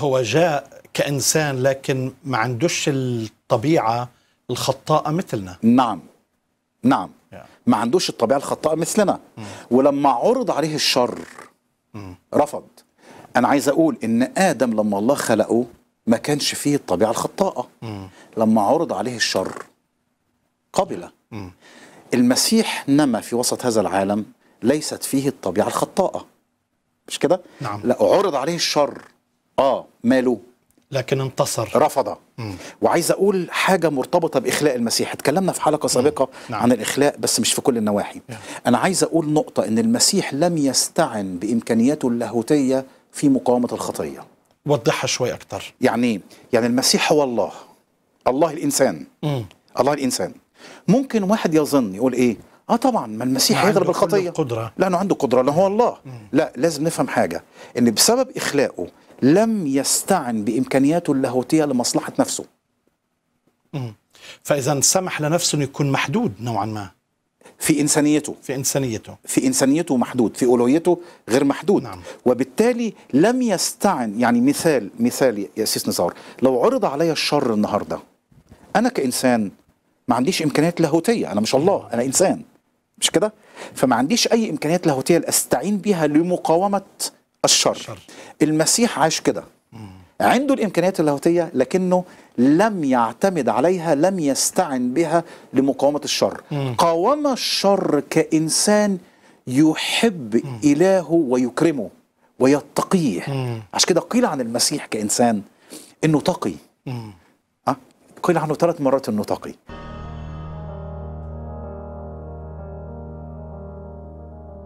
هو جاء كإنسان لكن ما عندوش الطبيعة الخطاءة مثلنا نعم نعم ما عندوش الطبيعة الخطاءة مثلنا mm. ولما عرض عليه الشر mm. رفض أنا عايز أقول إن آدم لما الله خلقه ما كانش فيه الطبيعة الخطاءة mm. لما عرض عليه الشر قبله المسيح نما في وسط هذا العالم ليست فيه الطبيعة الخطاءة مش كده؟ نعم. لا عرض عليه الشر اه ماله لكن انتصر رفض وعايز اقول حاجه مرتبطه باخلاء المسيح اتكلمنا في حلقه سابقه نعم. عن الاخلاء بس مش في كل النواحي يعني. انا عايز اقول نقطه ان المسيح لم يستعن بامكانياته اللاهوتيه في مقاومه الخطيه وضحها شوي اكتر يعني يعني المسيح هو الله الله الانسان مم. الله الانسان ممكن واحد يظن يقول ايه اه طبعا ما المسيح هيضرب الخطيه قدرة. لانه عنده قدره لانه هو الله مم. لا لازم نفهم حاجه ان بسبب اخلاقه لم يستعن بإمكانياته اللاهوتية لمصلحة نفسه فإذا سمح لنفسه أن يكون محدود نوعا ما في إنسانيته في إنسانيته في إنسانيته محدود في أولويته غير محدود نعم. وبالتالي لم يستعن يعني مثال مثال يا سيس نزار لو عرض علي الشر النهاردة أنا كإنسان ما عنديش إمكانيات لاهوتية أنا مش الله أنا إنسان مش كده فما عنديش أي إمكانيات لاهوتية أستعين بها لمقاومة الشر, الشر. المسيح عاش كده عنده الامكانيات اللاهوتيه لكنه لم يعتمد عليها لم يستعن بها لمقاومه الشر قاوم الشر كانسان يحب مم. الهه ويكرمه ويتقيه عشان كده قيل عن المسيح كانسان انه تقي أه؟ قيل عنه ثلاث مرات انه تقي